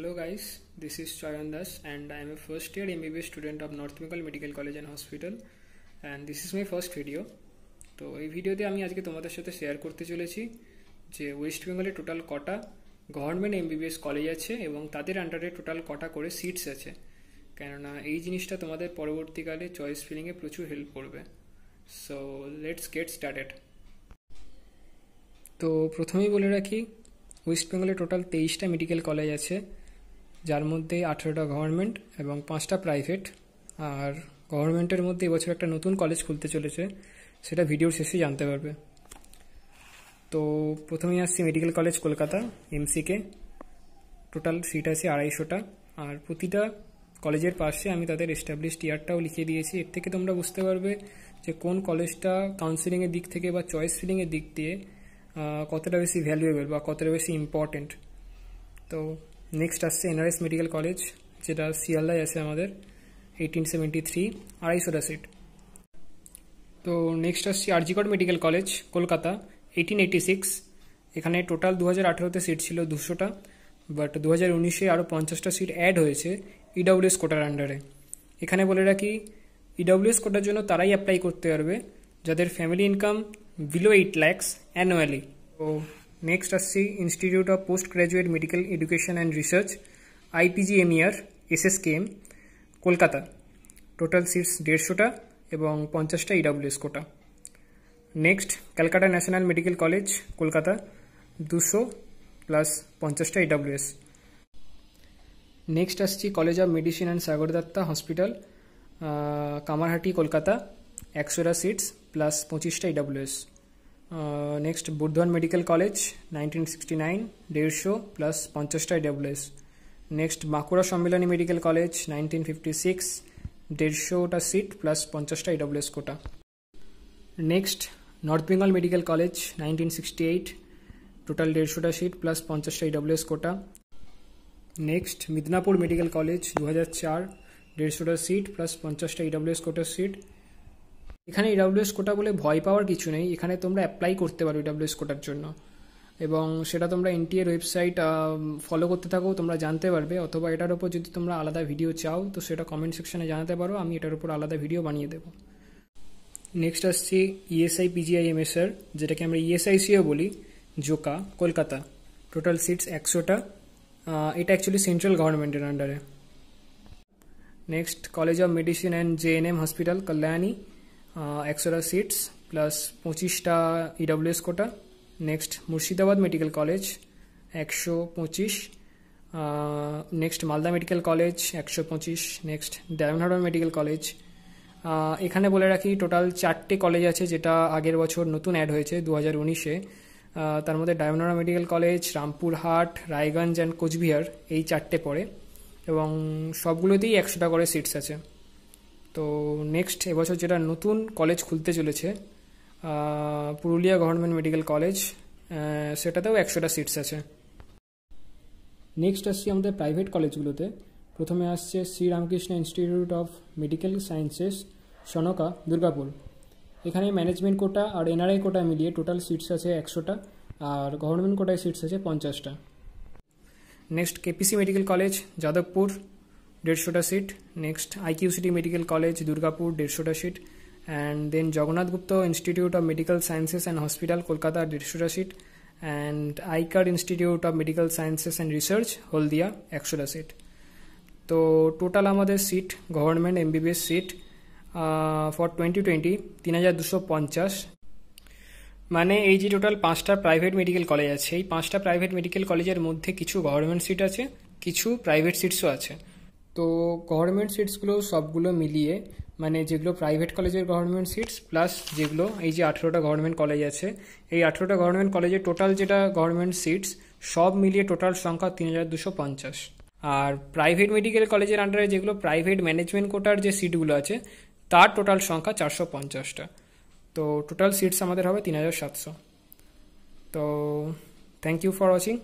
Hello guys, this is Chayan Das and I am a first year MBBS student of North Bengal Medical College and Hospital and this is my first video তো এই ভিডিওতে আমি আজকে তোমাদের সাথে share করতে চলেছি যে ওয়েস্ট বেঙ্গলে টোটাল কটা গভর্নমেন্ট এমবিবিএস কলেজ আছে এবং তাদের আন্ডারে টোটাল কটা করে সিটস আছে কেননা এই জিনিসটা তোমাদের পরবর্তীকালে চয়েস ফিলিংয়ে প্রচুর হেল্প করবে সো লেটস গেট স্টার্টেড তো প্রথমেই বলে রাখি ওয়েস্ট বেঙ্গলে টোটাল তেইশটা মেডিকেল কলেজ আছে যার মধ্যে আঠেরোটা গভর্নমেন্ট এবং পাঁচটা প্রাইভেট আর গভর্নমেন্টের মধ্যে এবছর একটা নতুন কলেজ খুলতে চলেছে সেটা ভিডিওর শেষে জানতে পারবে তো প্রথমেই আসছি medical college Kolkata MCK total seat আছে আড়াইশোটা আর প্রতিটা কলেজের পাশে আমি তাদের এস্টাবলিশড ইয়ারটাও লিখে দিয়েছি এর থেকে তোমরা বুঝতে পারবে যে কোন কলেজটা কাউন্সিলিংয়ের দিক থেকে বা চয়েস ফিলিংয়ের দিক দিয়ে কতটা বেশি ভ্যালুয়েবল বা কতটা বেশি ইম্পর্টেন্ট তো নেক্সট আসছে এনআরএস মেডিকেল কলেজ যেটা শিয়ালদায় আছে আমাদের এইটিন সেভেন্টি থ্রি আড়াইশোটা সিট তো নেক্সট আসছি আরজিকট medical college Kolkata eighteen eighty six এখানে টোটাল দু হাজার আঠেরোতে সিট ছিল দুশোটা বাট দু হাজার উনিশে আরও পঞ্চাশটা সিট অ্যাড হয়েছে ইডাব্লিউএস কোটার আন্ডারে এখানে বলে রাখি ইডাব্লিউএস e কোটার জন্য তারাই অ্যাপ্লাই করতে পারবে যাদের family income below eight lakhs annually তো নেক্সট আসছি institute of post graduate medical education and research IPG M K SSKM Kolkata total seats দেড়শোটা এবং পঞ্চাশটা ইডাব্লিউএস e কোটা next Calcutta national medical college Kolkata দুশো প্লাস পঞ্চাশটা ইডাব্লিউএস e নেক্সট আসছি college of medicine and সাগরদত্তা hospital Kamarhati Kolkata একশোটা seats plus পঁচিশটা EWS e next বুর্ধন medical college nineteen sixty nine দেড়শো plus পঞ্চাশটায় এস next Bankura Sammilani medical college nineteen fifty six দেড়শোটা seat plus পঞ্চাশটা এস quota next north Bengal medical college nineteen sixty eight total দেড়শোটা seat plus পঞ্চাশটা এস quota next Midnapore medical college দু হাজার চার দেড়শোটা সিট প্লাস পঞ্চাশটা এডব্লিউএস কোটার সিট এখানে ইডাব্লিউএস কোটা বলে ভয় পাওয়ার কিছু নেই এখানে তোমরা অ্যাপ্লাই করতে পারো ইডাব্লিউএস কোটার জন্য এবং সেটা তোমরা এনটিএর ওয়েবসাইট ফলো করতে থাকো তোমরা জানতে পারবে অথবা এটার ওপর যদি তোমরা আলাদা ভিডিও চাও তো সেটা কমেন্ট সেকশনে জানাতে পারো আমি এটার উপর আলাদা ভিডিও বানিয়ে দেবো নেক্সট আসছি ইএসআই পিজিআই এমএসআর যেটাকে আমরা ইএসআইসিও e বলি জোকা কলকাতা টোটাল সিটস একশোটা এটা অ্যাকচুয়ালি সেন্ট্রাল গভর্নমেন্টের আন্ডারে next college of medicine and J N M hospital Kalyani একশোটা সিটস প্লাস পঁচিশটা EWS quota next Murshidabad medical college একশো পঁচিশ নেক্সট মালদা মেডিকেল কলেজ একশো পঁচিশ নেক্সট ডায়মনহাড়া মেডিকেল কলেজ এখানে বলে রাখি টোটাল চারটে কলেজ আছে যেটা আগের বছর নতুন অ্যাড হয়েছে দু হাজার উনিশে তার মধ্যে ডায়মনহাড়া medical college Rampurhat Raiganj and Cooch Behar এই চারটে পড়ে এবং সবগুলোতেই একশোটা করে সিটস আছে তো নেক্সট এবছর যেটা নতুন কলেজ খুলতে চলেছে পুরুলিয়া গভর্নমেন্ট মেডিকেল কলেজ সেটাতেও একশোটা সিটস আছে নেক্সট আসছি আমাদের প্রাইভেট কলেজগুলোতে প্রথমে আসছে Sri Ramakrishna institute of medical sciences Sonka Durgapur এখানে ম্যানেজমেন্ট কোটা আর এনআরআই কোটা মিলিয়ে টোটাল সিটস আছে একশোটা আর গভর্নমেন্ট কোটায় সিটস আছে পঞ্চাশটা next KPC medical college Jadavpur দেড়শোটা seat next IQ city medical college Durgapur দেড়শোটা seat and then Jagannath Gupta institute of medical sciences and hospital Kolkata দেড়শোটা seat and ICARE institute of medical sciences and research Haldia একশোটা seat তো টোটাল আমাদের seat government MBBS seat for twenty twenty তিন হাজার দুশো পঞ্চাশ মানে এই যে টোটাল পাঁচটা প্রাইভেট মেডিকেল কলেজ আছে এই পাঁচটা প্রাইভেট মেডিকেল কলেজের মধ্যে কিছু গভর্নমেন্ট সিট আছে কিছু প্রাইভেট সিটসও আছে তো গভর্নমেন্ট সিটসগুলো সবগুলো মিলিয়ে মানে যেগুলো প্রাইভেট কলেজের গভর্নমেন্ট সিটস প্লাস যেগুলো এই যে আঠেরোটা গভর্নমেন্ট কলেজ আছে এই আঠেরোটা গভর্নমেন্ট কলেজে টোটাল যেটা গভর্নমেন্ট সিটস সব মিলিয়ে টোটাল সংখ্যা তিন হাজার দুশো পঞ্চাশ আর প্রাইভেট মেডিকেল কলেজের আন্ডারে যেগুলো প্রাইভেট ম্যানেজমেন্ট কোটার যে সিটগুলো আছে তার টোটাল সংখ্যা চারশো পঞ্চাশটা তো টোটাল সিটস আমাদের হবে তিন হাজার সাতশো তো থ্যাংক ইউ ফর ওয়াচিং